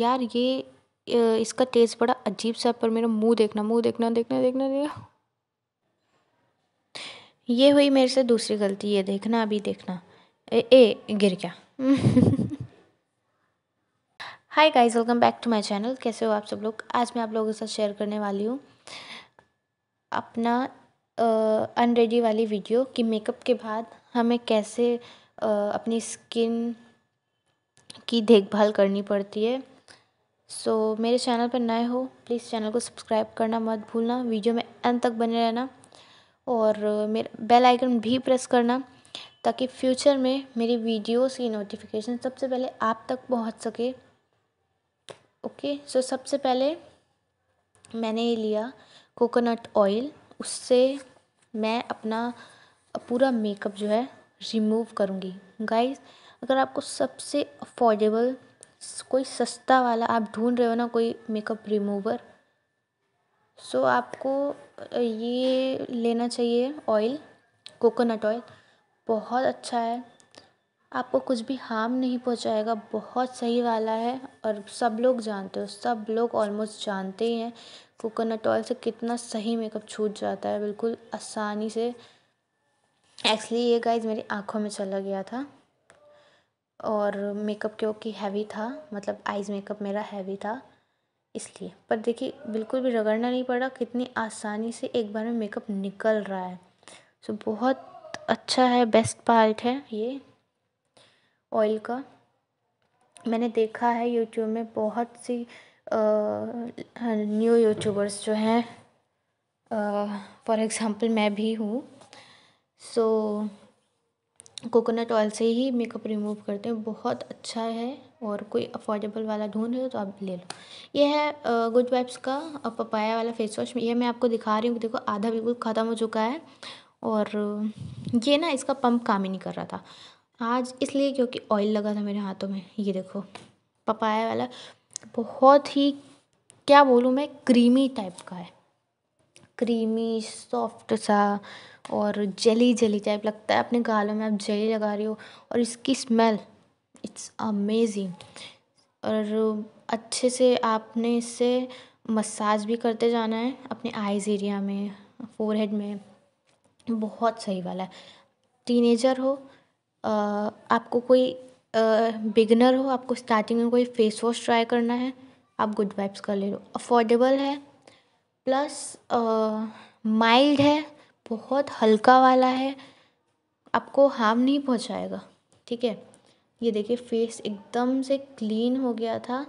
यार ये इसका टेस्ट बड़ा अजीब सा पर मेरा मुंह देखना मुंह देखना देखना देखना देखना ये हुई मेरे से दूसरी गलती ये देखना अभी देखना ए, ए गिर गया hi guys welcome back to my channel कैसे हो आप सब लोग आज मैं आप लोगों के साथ शेयर करने वाली हूँ अपना अनरेडी वाली वीडियो कि मेकअप के बाद हमें कैसे आ, अपनी स्किन की देखभाल करनी पड़ती है सो मेरे चैनल पर नए हो प्लीज़ चैनल को सब्सक्राइब करना मत भूलना वीडियो में अंत तक बने रहना और मेरा बेल आइकन भी प्रेस करना ताकि फ्यूचर में मेरी वीडियोस की नोटिफिकेशन सबसे पहले आप तक पहुंच सके ओके सो सबसे पहले मैंने ये लिया कोकोनट ऑयल उससे मैं अपना पूरा मेकअप जो है रिमूव करूँगी गाइज अगर आपको सबसे अफोर्डेबल कोई सस्ता वाला आप ढूंढ रहे हो ना कोई मेकअप रिमूवर सो आपको ये लेना चाहिए ऑयल कोकोनट ऑयल बहुत अच्छा है आपको कुछ भी हार्म नहीं पहुंचाएगा बहुत सही वाला है और सब लोग जानते हो सब लोग ऑलमोस्ट जानते ही हैं कोकोनट ऑयल से कितना सही मेकअप छूट जाता है बिल्कुल आसानी से एक्चुअली ये गाइज मेरी आँखों में चला गया था और मेकअप क्योंकि हैवी था मतलब आइज़ मेकअप मेरा हैवी था इसलिए पर देखिए बिल्कुल भी रगड़ना नहीं पड़ा कितनी आसानी से एक बार में मेकअप निकल रहा है सो बहुत अच्छा है बेस्ट पार्ट है ये ऑयल का मैंने देखा है यूट्यूब में बहुत सी न्यू यूट्यूबर्स जो हैं फॉर एग्ज़ाम्पल मैं भी हूँ सो so, कोकोनट ऑयल से ही मेकअप रिमूव करते हैं बहुत अच्छा है और कोई अफोर्डेबल वाला ढूंढ रहे हो तो आप ले लो ये है गुड वाइब्स का पपाया वाला फेस वॉश ये मैं आपको दिखा रही हूँ देखो आधा बिल्कुल ख़त्म हो चुका है और ये ना इसका पंप काम ही नहीं कर रहा था आज इसलिए क्योंकि ऑयल लगा था मेरे हाथों में ये देखो पपाया वाला बहुत ही क्या बोलूँ मैं क्रीमी टाइप का है क्रीमी सॉफ्ट सा और जली जली टाइप लगता है अपने गालों में आप जली लगा रही हो और इसकी स्मेल इट्स अमेजिंग और अच्छे से आपने इससे मसाज भी करते जाना है अपने आइज़ एरिया में फोरहेड में बहुत सही वाला है टीनेजर हो आपको कोई बिगनर हो आपको स्टार्टिंग में कोई फेस वॉश ट्राई करना है आप गुड वाइब्स कर ले लो अफोर्डेबल है प्लस माइल्ड है बहुत हल्का वाला है आपको हार्म नहीं पहुँचाएगा ठीक है ये देखिए फेस एकदम से क्लीन हो गया था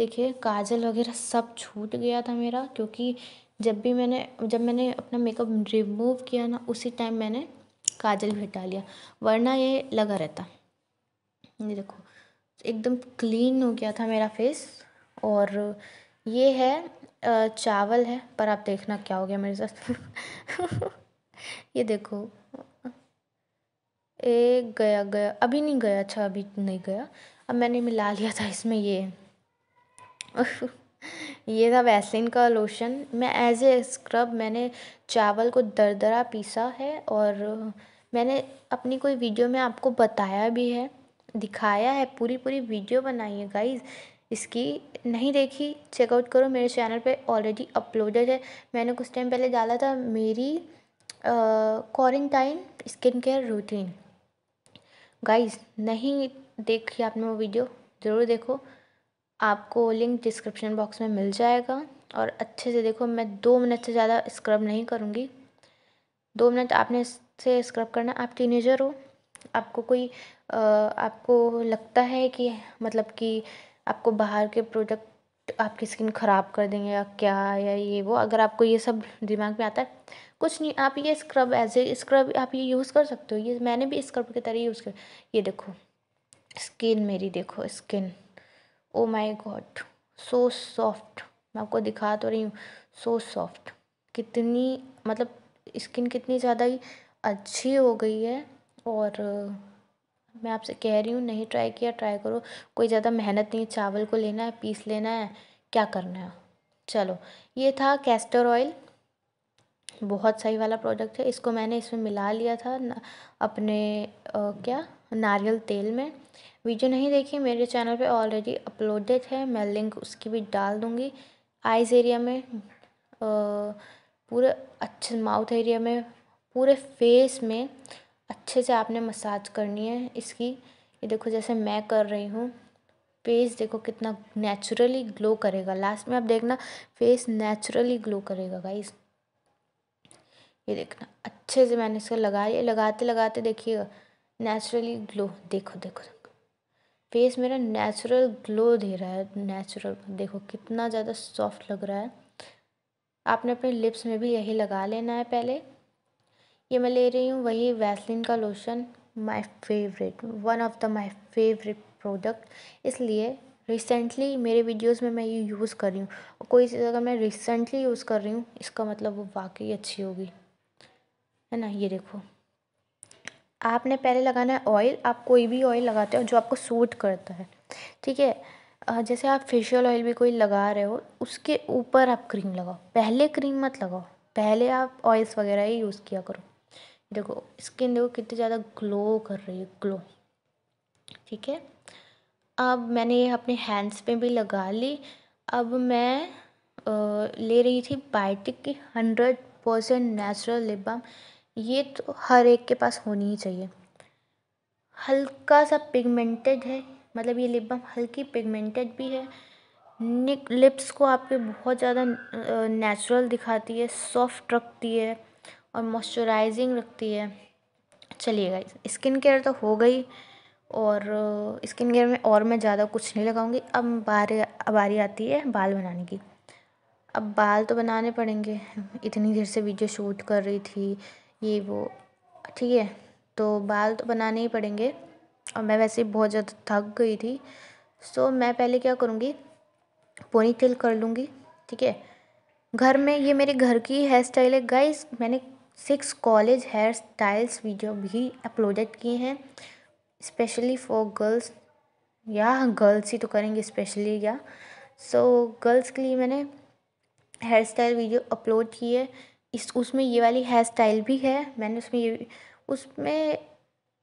देखिए काजल वगैरह सब छूट गया था मेरा क्योंकि जब भी मैंने जब मैंने अपना मेकअप रिमूव किया ना उसी टाइम मैंने काजल भी हटा लिया वरना ये लगा रहता ये देखो एकदम क्लीन हो गया था मेरा फेस और ये है चावल है पर आप देखना क्या हो गया मेरे साथ ये देखो ए गया गया अभी नहीं गया अच्छा अभी नहीं गया अब मैंने मिला लिया था इसमें ये ये था वैसलिन का लोशन मैं एज ए स्क्रब मैंने चावल को दरदरा पीसा है और मैंने अपनी कोई वीडियो में आपको बताया भी है दिखाया है पूरी पूरी वीडियो बनाई है गाइज़ इसकी नहीं देखी चेकआउट करो मेरे चैनल पे ऑलरेडी अपलोडेड है मैंने कुछ टाइम पहले डाला था मेरी quarantine skin care routine guys नहीं देखी आपने वो वीडियो ज़रूर देखो आपको लिंक डिस्क्रिप्शन बॉक्स में मिल जाएगा और अच्छे से देखो मैं दो मिनट से ज़्यादा स्क्रब नहीं करूँगी दो मिनट आपने से स्क्रब करना आप टीनेजर हो आपको कोई आ, आपको लगता है कि मतलब कि आपको बाहर के प्रोडक्ट आपकी स्किन ख़राब कर देंगे या क्या या ये वो अगर आपको ये सब दिमाग में आता है कुछ नहीं आप ये स्क्रब एज ए स्क्रब आप ये यूज़ कर सकते हो ये मैंने भी स्क्रब की तरह यूज़ कर ये देखो स्किन मेरी देखो skin oh my god so soft मैं आपको दिखा तो रही हूँ सो सॉफ्ट कितनी मतलब स्किन कितनी ज़्यादा ही अच्छी हो गई है और मैं आपसे कह रही हूँ नहीं ट्राई किया ट्राई करो कोई ज़्यादा मेहनत नहीं चावल को लेना है पीस लेना है क्या करना है चलो ये था कैस्टर ऑयल बहुत सही वाला प्रोडक्ट है इसको मैंने इसमें मिला लिया था न, अपने आ, क्या नारियल तेल में वीडियो नहीं देखी मेरे चैनल पे ऑलरेडी अपलोडेड है मैं लिंक उसकी भी डाल दूँगी आइज़ एरिया में आ, पूरे अच्छे माउथ एरिया में पूरे फेस में अच्छे से आपने मसाज करनी है इसकी ये देखो जैसे मैं कर रही हूँ फेस देखो कितना नेचुरली ग्लो करेगा लास्ट में आप देखना फेस नेचुरली ग्लो करेगा गाइस ये देखना अच्छे से मैंने लगा लगाया लगाते लगाते देखिएगा नेचुरली ग्लो देखो देखो फेस मेरा नेचुरल ग्लो दे रहा है नेचुरल देखो कितना ज़्यादा सॉफ्ट लग रहा है आपने अपने लिप्स में भी यही लगा लेना है पहले ये मैं ले रही हूँ वही वैसलिन का lotion my favourite one of the my favourite product इसलिए रिसेंटली मेरे वीडियोस में मैं ये यूज़ कर रही हूँ कोई चीज़ अगर मैं रिसेंटली यूज़ कर रही हूँ इसका मतलब वो वाकई अच्छी होगी है ना ये देखो आपने पहले लगाना है ऑयल आप कोई भी ऑयल लगाते हो जो आपको सूट करता है ठीक है जैसे आप फेशियल ऑयल भी कोई लगा रहे हो उसके ऊपर आप क्रीम लगाओ पहले क्रीम मत लगाओ पहले आप ऑयल्स वगैरह ही यूज़ किया करो देखो स्किन देखो कितनी ज़्यादा ग्लो कर रही है ग्लो ठीक है अब मैंने ये अपने हैंड्स पे भी लगा ली अब मैं आ, ले रही थी बायोटिक की hundred percent natural lip balm ये तो हर एक के पास होनी ही चाहिए हल्का सा पिगमेंटेड है मतलब ये लिप बाम हल्की पिगमेंटेड भी है निक लिप्स को आपके बहुत ज़्यादा नेचुरल दिखाती है सॉफ्ट रखती है और मॉइस्चराइजिंग रखती है चलिए गाइस स्किन केयर तो हो गई और स्किन केयर में और मैं ज़्यादा कुछ नहीं लगाऊंगी अब बारी बारी आती है बाल बनाने की अब बाल तो बनाने पड़ेंगे इतनी देर से वीडियो शूट कर रही थी ये वो ठीक है तो बाल तो बनाने ही पड़ेंगे और मैं वैसे बहुत ज़्यादा थक गई थी सो मैं पहले क्या करूँगी पोनी टेल कर लूँगी ठीक है घर में ये मेरे घर की हेयर स्टाइल है गाइस मैंने six college hair styles video भी अपलोडेड किए हैं स्पेशली फॉर गर्ल्स या गर्ल्स ही तो करेंगे स्पेशली या सो so, गर्ल्स के लिए मैंने हेयर स्टाइल वीडियो अपलोड की है इस उसमें ये वाली हेयर स्टाइल भी है मैंने उसमें ये उसमें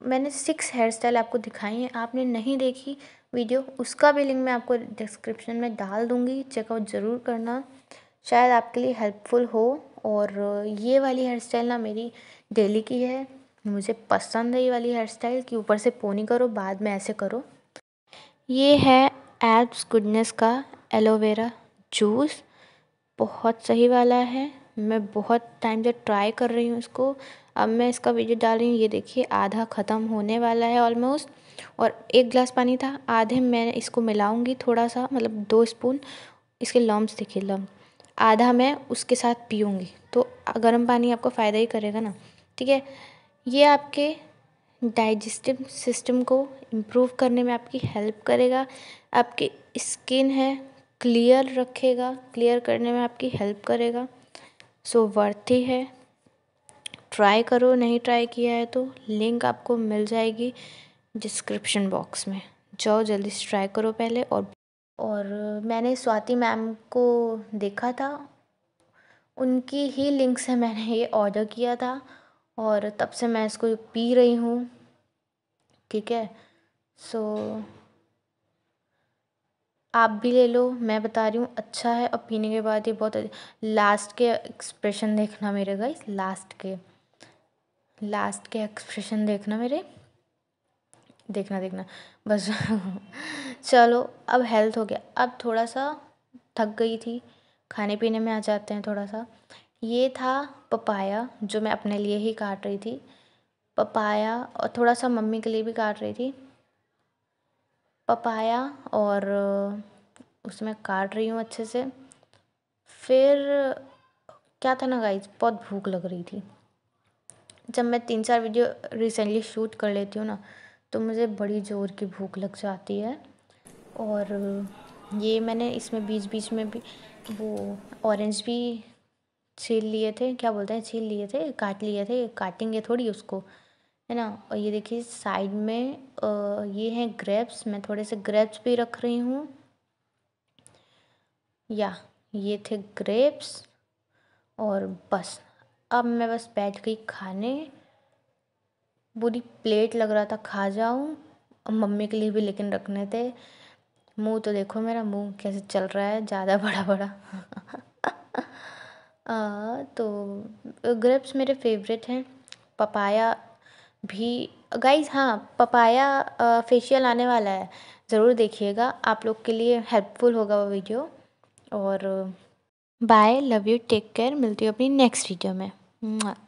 मैंने सिक्स हेयर स्टाइल आपको दिखाई है आपने नहीं देखी वीडियो उसका भी लिंक मैं आपको डिस्क्रिप्शन में डाल दूँगी चेकआउट ज़रूर करना शायद आपके लिए हेल्पफुल हो और ये वाली हेयर स्टाइल ना मेरी डेली की है मुझे पसंद है ये वाली हेयर स्टाइल कि ऊपर से पोनी करो बाद में ऐसे करो ये है एब्स गुडनेस का एलोवेरा जूस बहुत सही वाला है मैं बहुत टाइम से ट्राई कर रही हूँ इसको अब मैं इसका वीडियो डाल रही हूँ ये देखिए आधा ख़त्म होने वाला है ऑलमोस्ट और एक गिलास पानी था आधे मैं इसको मिलाऊंगी थोड़ा सा मतलब दो स्पून इसके लम्ब्स देखिए लम्ब आधा मैं उसके साथ पीऊँगी तो गर्म पानी आपको फ़ायदा ही करेगा ना ठीक है ये आपके डाइजेस्टिव सिस्टम को इम्प्रूव करने में आपकी हेल्प करेगा आपकी स्किन है क्लियर रखेगा क्लियर करने में आपकी हेल्प करेगा सो वर्थी है ट्राई करो नहीं ट्राई किया है तो लिंक आपको मिल जाएगी डिस्क्रिप्शन बॉक्स में जाओ जल्दी से ट्राई करो पहले और और मैंने स्वाति मैम को देखा था उनकी ही लिंक से मैंने ये ऑर्डर किया था और तब से मैं इसको पी रही हूँ ठीक है सो आप भी ले लो मैं बता रही हूँ अच्छा है और पीने के बाद ये बहुत लास्ट के एक्सप्रेशन देखना मेरे गाइस लास्ट के लास्ट के एक्सप्रेशन देखना मेरे देखना देखना बस चलो अब हेल्थ हो गया अब थोड़ा सा थक गई थी खाने पीने में आ जाते हैं थोड़ा सा ये था पपाया जो मैं अपने लिए ही काट रही थी पपाया और थोड़ा सा मम्मी के लिए भी काट रही थी पपाया और उसमें काट रही हूँ अच्छे से फिर क्या था ना गाइज बहुत भूख लग रही थी जब मैं तीन चार वीडियो रिसेंटली शूट कर लेती हूँ ना तो मुझे बड़ी ज़ोर की भूख लग जाती है और ये मैंने इसमें बीच बीच में भी वो ऑरेंज भी छील लिए थे क्या बोलते हैं छील लिए थे काट लिए थे काटेंगे थोड़ी उसको है ना और ये देखिए साइड में आ, ये हैं ग्रेप्स मैं थोड़े से ग्रेप्स भी रख रही हूँ या ये थे ग्रेप्स और बस अब मैं बस बैठ गई खाने पूरी प्लेट लग रहा था खा जाऊँ मम्मी के लिए भी लेकिन रखने थे मुँह तो देखो मेरा मुँह कैसे चल रहा है ज़्यादा बड़ा बड़ा तो ग्रेप्स मेरे फेवरेट हैं पपाया भी गाइज हाँ पपाया फेशियल आने वाला है ज़रूर देखिएगा आप लोग के लिए हेल्पफुल होगा वो वीडियो और bye love you take care मिलती हूँ अपनी नेक्स्ट वीडियो में